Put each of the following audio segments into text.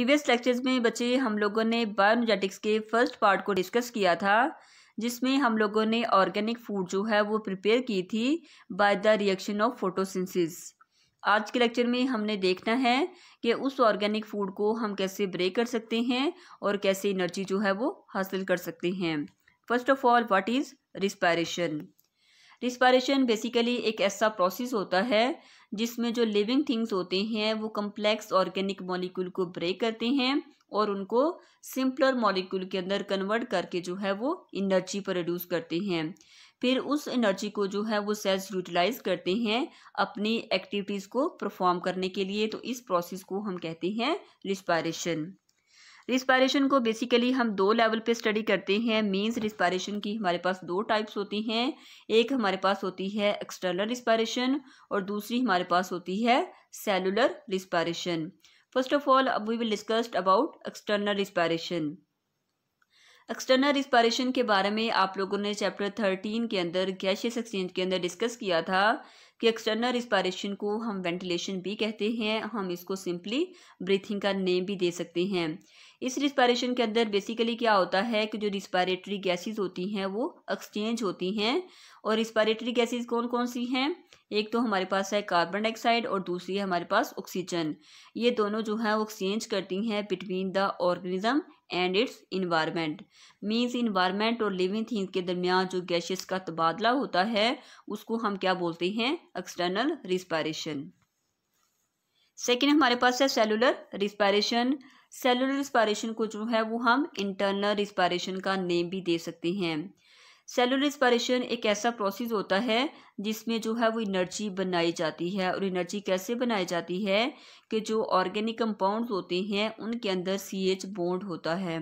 previous lectures में बच्चे हम लोगों ने बायोनोजेटिक्स के फर्स्ट पार्ट को डिस्कस किया था जिसमें हम लोगों ने ऑर्गेनिक फूड जो है वो प्रिपेयर की थी by the reaction of photosynthesis आज के लेक्चर में हमने देखना है कि उस ऑर्गेनिक फूड को हम कैसे ब्रेक कर सकते हैं और कैसे एनर्जी जो है वो हासिल कर सकते हैं first of all what is respiration respiration basically एक ऐसा प्रोसेस होता है जिसमें जो लिविंग थिंग्स होते हैं वो कम्प्लेक्स ऑर्गेनिक मॉलिक्यूल को ब्रेक करते हैं और उनको सिंपलर मॉलिक्यूल के अंदर कन्वर्ट करके जो है वो एनर्जी प्रोड्यूस करते हैं फिर उस एनर्जी को जो है वो सेल्स यूटिलाइज करते हैं अपनी एक्टिविटीज़ को परफॉर्म करने के लिए तो इस प्रोसेस को हम कहते हैं रिस्पायरेशन रिस्पायरेशन को बेसिकली हम दो लेवल पे स्टडी करते हैं मींस रिस्पायरेशन की हमारे पास दो टाइप्स होती हैं एक हमारे पास होती है एक्सटर्नल रिस्पायरेशन और दूसरी हमारे पास होती है cellular respiration first of all we will discussed about external respiration external respiration के बारे में आप लोगों ने चैप्टर थर्टीन के अंदर गैशियस एक्सचेंज के अंदर डिस्कस किया था कि एक्सटर्नल रिस्पायरेशन को हम वेंटिलेशन भी कहते हैं हम इसको सिंपली ब्रीथिंग का नेम भी दे सकते हैं इस रिस्पायरेशन के अंदर बेसिकली क्या होता है कि जो रिस्पायरेटरी गैसेस होती हैं वो एक्सचेंज होती हैं और रिस्पायरेटरी गैसेज कौन कौन सी हैं एक तो हमारे पास है कार्बन डाइऑक्साइड और दूसरी है हमारे पास ऑक्सीजन ये दोनों जो है वो एक्सचेंज करती हैं between the organism and its environment means environment और लिविंग थिंग के दरमियान जो गैसेस का तबादला होता है उसको हम क्या बोलते हैं एक्सटर्नल रिस्पायरेशन सेकेंड हमारे पास है सेलुलर रिस्पायरेशन सेलुलर रिस्पायरेशन को जो है वो हम इंटरनल रिस्पायरेशन का नेम भी दे सकते हैं सेलुलर एक्सपायरेशन एक ऐसा प्रोसेस होता है जिसमें जो है वो एनर्जी बनाई जाती है और एनर्जी कैसे बनाई जाती है कि जो ऑर्गेनिक कंपाउंड्स होते हैं उनके अंदर सी एच बॉन्ड होता है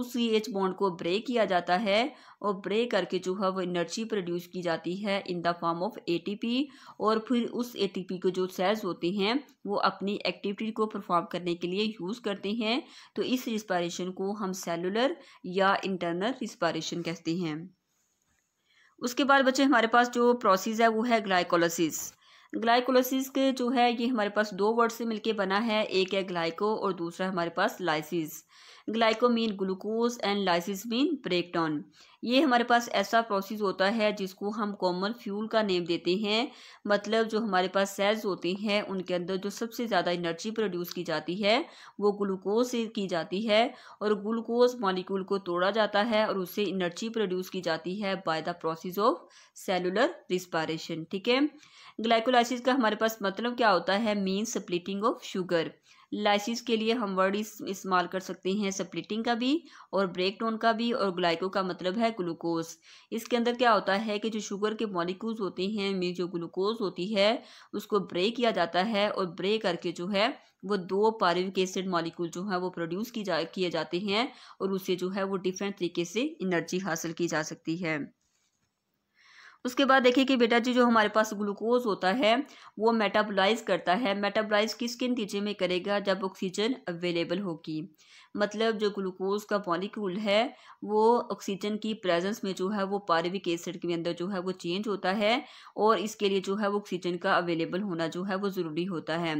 उस सी एच बॉन्ड को ब्रेक किया जाता है और ब्रेक करके जो है वो एनर्जी प्रोड्यूस की जाती है in the form of P और फिर उस पी को जो सेल्स होते हैं वो अपनी एक्टिविटी को परफॉर्म करने के लिए यूज़ करते हैं तो इस रिस्पायरेशन को हम सेलुलर या इंटरनल रिस्पायरेशन कहते हैं उसके बाद बच्चे हमारे पास जो प्रोसेस है वो है ग्लाइकोलोसिस ग्लाइकोलोसिस के जो है ये हमारे पास दो वर्ड से मिलके बना है एक है ग्लाइको और दूसरा हमारे पास lysis glyco mean glucose and lysis mean breakdown ये हमारे पास ऐसा प्रोसेस होता है जिसको हम कॉमन फ्यूल का नेम देते हैं मतलब जो हमारे पास सेल्स होते हैं उनके अंदर जो सबसे ज़्यादा एनर्जी प्रोड्यूस की जाती है वो ग्लूकोज से की जाती है और ग्लूकोज मॉलिक्यूल को तोड़ा जाता है और उससे एनर्जी प्रोड्यूस की जाती है by the process of cellular respiration ठीक है ग्लाइकोलाइसिस का हमारे पास मतलब क्या होता है mean splitting of sugar lysis के लिए हम वर्ड इस्तेमाल कर सकते हैं स्प्लिटिंग का भी और ब्रेक डाउन का भी और ग्लाइको का मतलब है ग्लूकोज इसके अंदर क्या होता है कि जो शुगर के मॉलिक्यूल्स होते हैं मीन जो ग्लूकोज होती है उसको ब्रेक किया जाता है और ब्रेक करके जो है वो दो पारिविक एसिड मॉलिक्यूल जो है वो प्रोड्यूस की जा किए जाते हैं और उससे जो है वो डिफरेंट तरीके से एनर्जी हासिल की जा सकती है उसके बाद देखिए कि बेटा जी जो हमारे पास ग्लूकोज होता है वो मेटाबोलाइज करता है मेटाबोलाइज किसके नतीजे में करेगा जब ऑक्सीजन अवेलेबल होगी मतलब जो ग्लूकोज का मॉलिक्यूल है वो ऑक्सीजन की प्रेजेंस में जो है वो पारविक एसिड के अंदर जो है वो चेंज होता है और इसके लिए जो है वो ऑक्सीजन का अवेलेबल होना जो है वो ज़रूरी होता है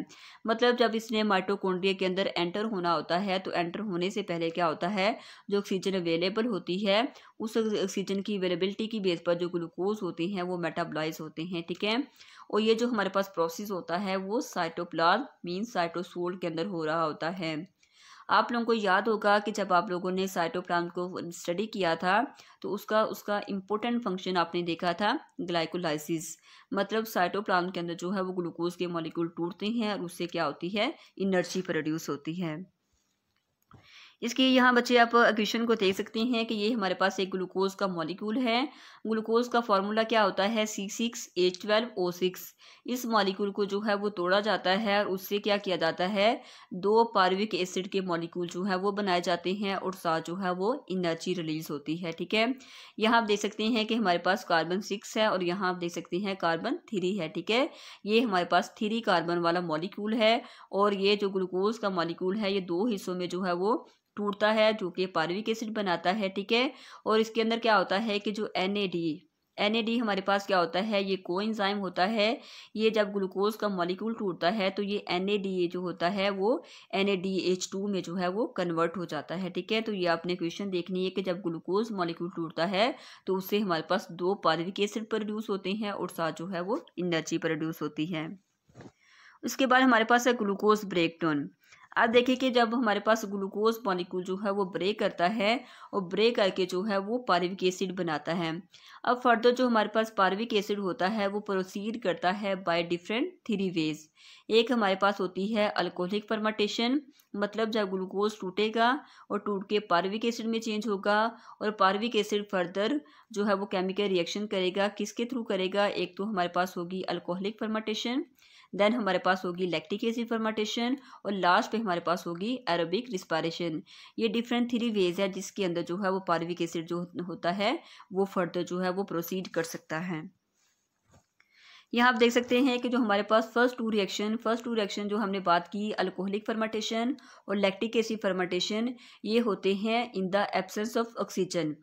मतलब जब इसने माइटोकोन्ड्रिया के अंदर एंटर होना होता है तो एंटर होने से पहले क्या होता है जो ऑक्सीजन अवेलेबल होती है उस ऑक्सीजन की अवेलेबिलिटी की बेस पर जो ग्लूकोज होते हैं वो मेटाबलाइज होते हैं ठीक है और ये जो हमारे पास प्रोसेस होता है वो साइटोप्लाज्म मीन साइटोसोल के अंदर हो रहा होता है आप लोगों को याद होगा कि जब आप लोगों ने साइटोप्लाज्म को स्टडी किया था तो उसका उसका इम्पोर्टेंट फंक्शन आपने देखा था ग्लाइकोलाइसिस मतलब साइटोप्लाज्म के अंदर जो है वो ग्लूकोज के मॉलिक्यूल टूटते हैं और उससे क्या होती है इनर्जी प्रोड्यूस होती है इसके यहाँ बच्चे आप क्वेश्चन को देख सकते हैं कि ये हमारे पास एक ग्लूकोज का मॉलिक्यूल है ग्लूकोज का फॉर्मूला क्या होता है C six H twelve O six इस मॉलिक्यूल को जो है वो तोड़ा जाता है और उससे क्या किया जाता है दो पार्विक एसिड के मॉलिक्यूल जो है वो बनाए जाते हैं और साथ जो है वो एनर्जी रिलीज होती है ठीक है यहाँ आप देख सकते हैं कि हमारे पास कार्बन सिक्स है और यहाँ आप देख सकते हैं कार्बन थ्री है ठीक है ये हमारे पास थ्री कार्बन वाला मॉलिक्यूल है और ये जो ग्लूकोज का मॉलिक्यूल है ये दो हिस्सों में जो है वो टूटता है जो कि पारविक एसिड बनाता है ठीक है और इसके अंदर क्या होता है कि जो एन एन हमारे पास क्या होता है ये कोइंजाइम होता है ये जब ग्लूकोज का मॉलिक्यूल टूटता है तो ये एन जो होता है वो एन में जो है वो कन्वर्ट हो जाता है ठीक है तो ये आपने क्वेश्चन देखनी है कि जब ग्लूकोज मॉलिक्यूल टूटता है तो उससे हमारे पास दो पार्विक एसिड प्रोड्यूस होते हैं और साथ जो है वो एनर्जी प्रोड्यूस होती है उसके बाद हमारे पास है ग्लूकोज ब्रेकडाउन अब देखिए कि जब हमारे पास ग्लूकोज मॉलिक्यूल जो है वो ब्रेक करता है और ब्रेक करके जो है वो पारविक एसिड बनाता है अब फर्दर जो हमारे पास पारविक एसिड होता है वो प्रोसीड करता है बाय डिफरेंट थ्री वेज एक हमारे पास होती है अल्कोहलिक फर्माटेशन मतलब जब ग्लूकोज टूटेगा और टूट के पारविक एसिड में चेंज होगा और पारविक एसिड फर्दर जो है वो केमिकल रिएक्शन करेगा किसके थ्रू करेगा एक तो हमारे पास होगी अल्कोहलिक फर्माटेशन देन हमारे पास होगी लैक्टिक एसिड फर्मेंटेशन और लास्ट पे हमारे पास होगी एरोबिक रिस्पायरेशन ये डिफरेंट थ्री वेज है जिसके अंदर जो है वो पारविक एसिड जो होता है वो फर्दर जो है वो प्रोसीड कर सकता है यहाँ आप देख सकते हैं कि जो हमारे पास first two reaction first two reaction जो हमने बात की अल्कोहलिक फर्मेंटेशन और लैक्टिक एसिड फर्मेंटेशन ये होते हैं in the absence of oxygen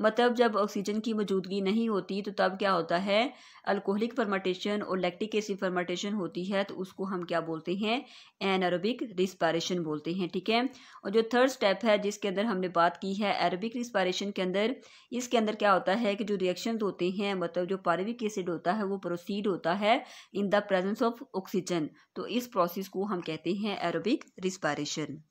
मतलब जब ऑक्सीजन की मौजूदगी नहीं होती तो तब क्या होता है अल्कोहलिक फर्माटेशन और लैक्टिक एसिड फर्माटेशन होती है तो उसको हम क्या बोलते हैं एनअरबिक रिस्पायरेशन बोलते हैं ठीक है और जो थर्ड स्टेप है जिसके अंदर हमने बात की है एरोबिक रिस्पायरेशन के अंदर इसके अंदर क्या होता है कि जो रिएक्शन होते हैं मतलब जो पारविक एसिड होता है वो प्रोसीड होता है in the presence of oxygen तो इस प्रोसेस को हम कहते हैं एरोबिक रिस्पायरेशन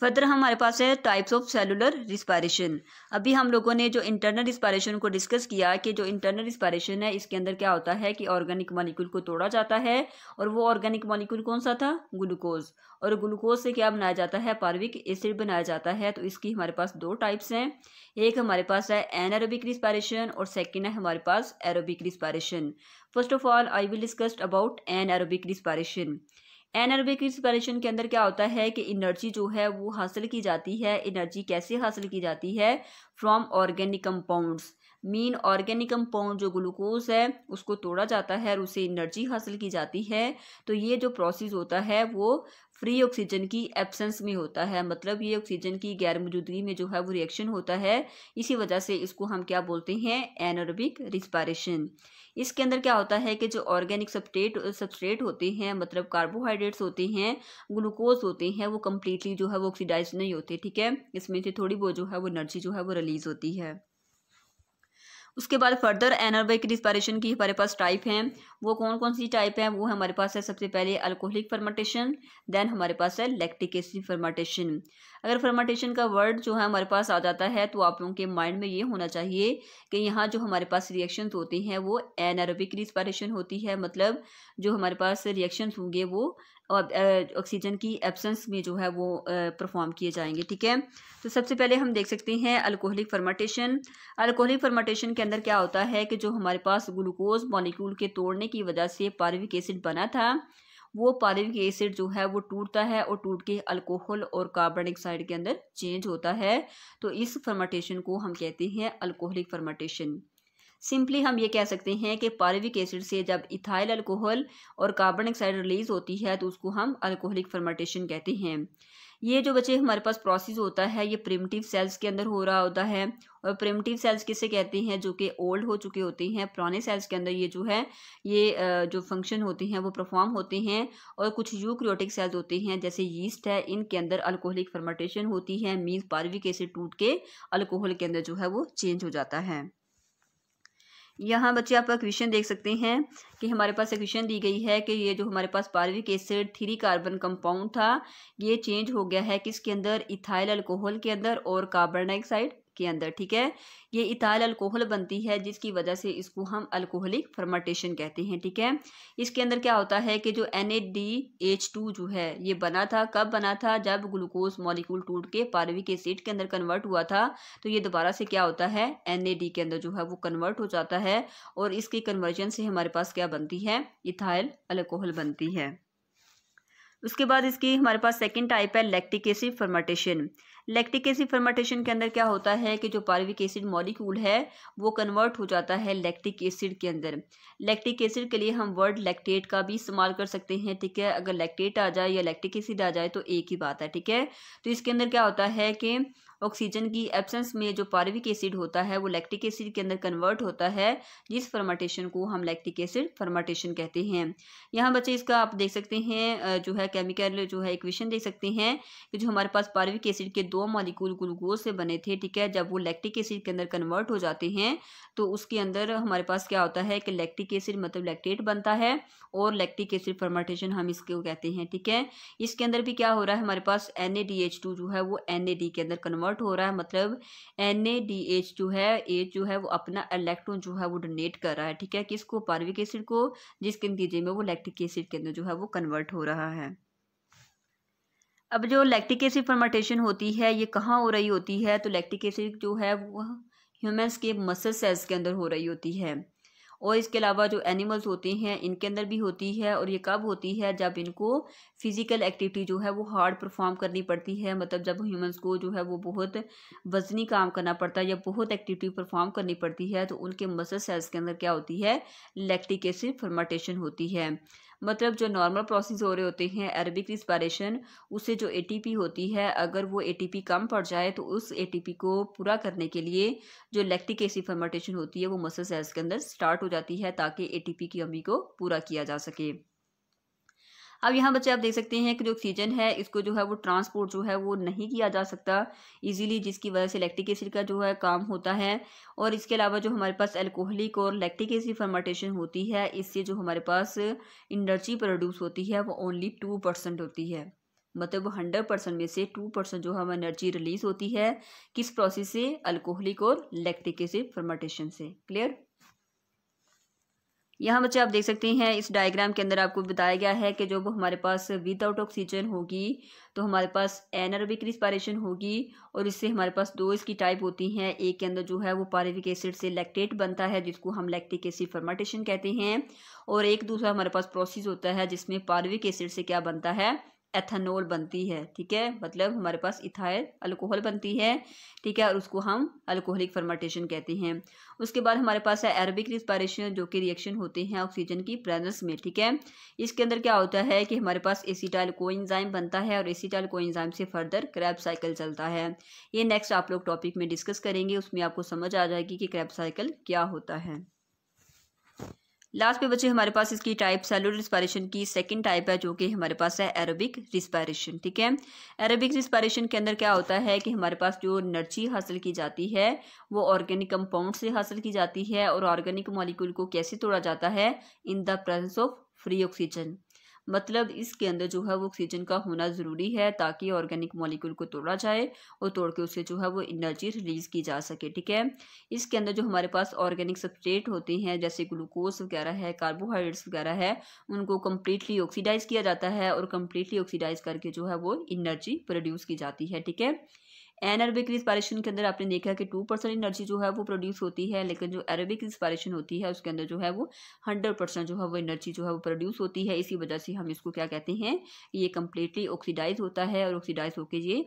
फर्दर हमारे पास है टाइप्स ऑफ सेलुलर रिस्पायरेशन अभी हम लोगों ने जो इंटरनल रिस्पायरेशन को डिस्कस किया कि जो इंटरनल रिस्पायरेशन है इसके अंदर क्या होता है कि ऑर्गेनिक मॉलिक्यूल को तोड़ा जाता है और वो ऑर्गेनिक मॉलिक्यूल कौन सा था ग्लूकोज और ग्लूकोज से क्या बनाया जाता है पार्विक एसिड बनाया जाता है तो इसकी हमारे पास दो टाइप्स हैं एक हमारे पास है एरोबिक रिस्पायरेशन और सेकेंड है हमारे पास aerobic respiration first of all I will discussed about aerobic respiration anaerobic respiration के अंदर क्या होता है कि एनर्जी जो है वो हासिल की जाती है एनर्जी कैसे हासिल की जाती है from organic compounds mean organic compound जो ग्लूकोज है उसको तोड़ा जाता है और उसे एनर्जी हासिल की जाती है तो ये जो प्रोसेस होता है वो फ्री ऑक्सीजन की एब्सेंस में होता है मतलब ये ऑक्सीजन की गैर मौजूदगी में जो है वो रिएक्शन होता है इसी वजह से इसको हम क्या बोलते हैं एनोरबिक रिस्पायरेशन इसके अंदर क्या होता है कि जो ऑर्गेनिक सबस्टेट सबस्टेट होते हैं मतलब कार्बोहाइड्रेट्स होते हैं ग्लूकोज होते हैं वो कम्प्लीटली जो है वो ऑक्सीडाइज नहीं होते ठीक है इसमें से थोड़ी बहुत जो है वो एनर्जी जो है वो रिलीज़ होती है उसके बाद फर्दर एनर्बिक रिस्पायरेशन की हमारे पास टाइप हैं वो कौन कौन सी टाइप है वो हमारे पास है सबसे पहले अल्कोहलिक फर्मेंटेशन देन हमारे पास है लैक्टिक एसिड फर्मेंटेशन अगर फर्मेंटेशन का वर्ड जो है हमारे पास आ जाता है तो आप लोगों के माइंड में ये होना चाहिए कि यहाँ जो हमारे पास रिएक्शन होते हैं वो एनरबिक रिस्पायरेशन होती है मतलब जो हमारे पास रिएक्शन होंगे वो ऑक्सीजन की एब्सेंस में जो है वो परफॉर्म किए जाएंगे ठीक है तो सबसे पहले हम देख सकते हैं अल्कोहलिक फर्मेंटेशन अल्कोहलिक फर्मेंटेशन के अंदर क्या होता है कि जो हमारे पास ग्लूकोज मॉलिक्यूल के तोड़ने की वजह से पारविक एसिड बना था वो पारिविक एसिड जो है वो टूटता है और टूट के अल्कोहल और कार्बन डाइऑक्साइड के अंदर चेंज होता है तो इस फर्मेंटेशन को हम कहते हैं अल्कोहलिक फर्मेंटेशन सिंपली हम ये कह सकते हैं कि पारिविक एसिड से जब इथाइल अल्कोहल और कार्बन डाइऑक्साइड रिलीज होती है तो उसको हम अल्कोहलिक फर्मेंटेशन कहते हैं ये जो बच्चे हमारे पास प्रोसेस होता है ये प्रिमिटिव सेल्स के अंदर हो रहा होता है और प्रिमटिव सेल्स किसे कहते हैं जो कि ओल्ड हो चुके होते हैं पुराने सेल्स के अंदर ये जो है ये जो फंक्शन होते हैं वो परफॉर्म होते हैं और कुछ यूक्रियोटिक सेल्स होते हैं जैसे यीस्ट है इनके अंदर अल्कोहलिक फर्मेंटेशन होती है मीन पार्विक एसिड टूट के अल्कोहल के अंदर जो है वो चेंज हो जाता है यहाँ बच्चे आप क्वेश्चन देख सकते हैं कि हमारे पास एक क्वेश्चन दी गई है कि ये जो हमारे पास pyruvic acid three carbon compound था ये चेंज हो गया है किसके अंदर इथाइल अल्कोहल के अंदर और कार्बन डाइऑक्साइड के अंदर ठीक है ये इथाइल अल्कोहल बनती है जिसकी वजह से इसको हम अल्कोहलिक फर्मेंटेशन कहते हैं ठीक है इसके अंदर क्या होता है कि जो एन जो है ये बना था कब बना था जब ग्लूकोज मॉलिक्यूल टूट के पारविक एसिड के अंदर कन्वर्ट हुआ था तो ये दोबारा से क्या होता है एन के अंदर जो है वो कन्वर्ट हो जाता है और इसके कन्वर्जन से हमारे पास क्या बनती है इथाइल अल्कोहल बनती है उसके बाद इसकी हमारे पास सेकेंड टाइप है lactic acid fermentation lactic acid fermentation के अंदर क्या होता है कि जो पार्विक एसिड मॉलिक्यूल है वो कन्वर्ट हो जाता है लैक्टिक एसिड के अंदर लैक्टिक एसिड के लिए हम वर्ड लैक्टेट का भी इस्तेमाल कर सकते हैं ठीक है अगर लैक्टेट आ जाए या लैक्टिक एसिड आ जाए तो एक ही बात है ठीक है तो इसके अंदर क्या होता है कि ऑक्सीजन की एब्सेंस में जो पारविक एसिड होता है वो लैक्टिक एसिड के अंदर कन्वर्ट होता है जिस फर्माटेशन को हम लैक्टिक एसिड फर्माटेशन कहते हैं यहाँ बच्चे इसका आप देख सकते हैं जो है केमिकल जो है इक्वेशन देख सकते हैं कि जो हमारे पास पारविक एसिड के दो मालिकूल ग्लूकोज से बने थे ठीक है जब वो लैक्टिक एसिड के अंदर कन्वर्ट हो जाते हैं तो उसके अंदर हमारे पास क्या होता है कि लैक्टिक एसिड मतलब लैक्टेट बनता है और लैक्टिक एसिड फर्माटेशन हम इसके कहते हैं ठीक है इसके अंदर भी क्या हो रहा है हमारे पास एन जो है वो एन के अंदर कन्वर्ट कन्वर्ट हो रहा है मतलब एन ए डी एच जो है ए जो है वो अपना इलेक्ट्रॉन जो है वो डोनेट कर रहा है ठीक है किसको पार्विक एसिड को जिसके नतीजे में वो लैक्टिक एसिड के अंदर जो है वो कन्वर्ट हो रहा है अब जो लैक्टिक एसिड फर्मेंटेशन होती है ये कहाँ हो रही होती है तो लैक्टिक एसिड जो है वो ह्यूमन्स के मसल सेल्स के अंदर हो रही होती है और इसके अलावा जो एनिमल्स होते हैं इनके अंदर भी होती है और ये कब होती है जब इनको फिज़िकल एक्टिविटी जो है वो हार्ड परफॉर्म करनी पड़ती है मतलब जब ह्यूमंस को जो है वो बहुत वजनी काम करना पड़ता है या बहुत एक्टिविटी परफॉर्म करनी पड़ती है तो उनके मसल सेल्स के अंदर क्या होती है लैक्टिक एसिड फर्माटेशन होती है मतलब जो नॉर्मल प्रोसेस हो रहे होते हैं अरबिक रिस्पायरेशन उससे जो एटीपी होती है अगर वो एटीपी कम पड़ जाए तो उस एटीपी को पूरा करने के लिए जो लैक्टिक एसिड फर्मेंटेशन होती है वो मसल सेल्स के अंदर स्टार्ट हो जाती है ताकि एटीपी की कमी को पूरा किया जा सके अब यहाँ बच्चे आप देख सकते हैं कि जो ऑक्सीजन है इसको जो है वो ट्रांसपोर्ट जो है वो नहीं किया जा सकता इजीली जिसकी वजह से लैक्टिक एसिड का जो है काम होता है और इसके अलावा जो हमारे पास एल्कोहलिक और लैक्टिक एसिड फर्मेंटेशन होती है इससे जो हमारे पास एनर्जी प्रोड्यूस होती है वो ओनली टू परसेंट होती है मतलब हंड्रेड परसेंट में से टू परसेंट जो हम एनर्जी रिलीज होती है किस प्रोसेस से अल्कोहलिक और लैक्टिक एसिड फर्मेंटेशन से क्लियर यहाँ बच्चे आप देख सकते हैं इस डायग्राम के अंदर आपको बताया गया है कि जब हमारे पास विदाउट ऑक्सीजन होगी तो हमारे पास एनर्बिक रिस्पायरेशन होगी और इससे हमारे पास दो इसकी टाइप होती हैं एक के अंदर जो है वो पारिविक एसिड से लैक्टेट बनता है जिसको हम लैक्टिक एसिड फर्मेंटेशन कहते हैं और एक दूसरा हमारे पास प्रोसेस होता है जिसमें पारिविक एसिड से क्या बनता है एथेनॉल बनती है ठीक है मतलब हमारे पास इथाइल अल्कोहल बनती है ठीक है और उसको हम अल्कोहलिक फर्मेंटेशन कहते हैं उसके बाद हमारे पास है एरोबिक रिस्पायरेशन जो कि रिएक्शन होते हैं ऑक्सीजन की प्रेजेंस में ठीक है इसके अंदर क्या होता है कि हमारे पास एसीटाइल कोइंजाइम बनता है और एसीटाइल कोइंजाइम से फर्दर क्रैप साइकिल चलता है ये नेक्स्ट आप लोग टॉपिक में डिस्कस करेंगे उसमें आपको समझ आ जाएगी कि क्रैप साइकिल क्या होता है लास्ट में बच्चे हमारे पास इसकी टाइप सेलुलर रिस्पायरेशन की सेकंड टाइप है जो कि हमारे पास है एरोबिक रिस्पायरेशन ठीक है एरोबिक रिस्पायरेशन के अंदर क्या होता है कि हमारे पास जो एनर्जी हासिल की जाती है वो ऑर्गेनिक कंपाउंड से हासिल की जाती है और ऑर्गेनिक मॉलिक्यूल को कैसे तोड़ा जाता है in the presence of free oxygen मतलब इसके अंदर जो है वो ऑक्सीजन का होना ज़रूरी है ताकि ऑर्गेनिक मॉलिक्यूल को तोड़ा जाए और तोड़ के उससे जो है वो एनर्जी रिलीज़ की जा सके ठीक है इसके अंदर जो हमारे पास ऑर्गेनिक सब्सट्रेट होते हैं जैसे ग्लूकोज वगैरह है कार्बोहाइड्रेट्स वगैरह है उनको कम्प्लीटली ऑक्सीडाइज किया जाता है और कम्प्लीटली ऑक्सीडाइज करके जो है वो एनर्जी प्रोड्यूस की जाती है ठीक है एनअरबिक रिस्पायरेशन के अंदर आपने देखा कि टू परसेंट एनर्जी जो है वो प्रोड्यूस होती है लेकिन जो एरबिक रिस्पायरेशन होती है उसके अंदर जो है वो हंड्रेड परसेंट जो है वो एनर्जी जो है वो प्रोड्यूस होती है इसी वजह से हम इसको क्या कहते हैं ये कम्प्लीटली ऑक्सीडाइज होता है और ऑक्सीडाइज होकर ये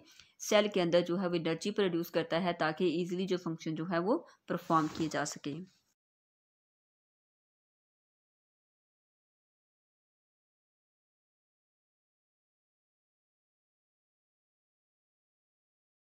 सेल के अंदर जो है वो एनर्जी प्रोड्यूस करता है ताकि ईजिली जो फंक्शन जो है वो परफॉर्म किए जा सके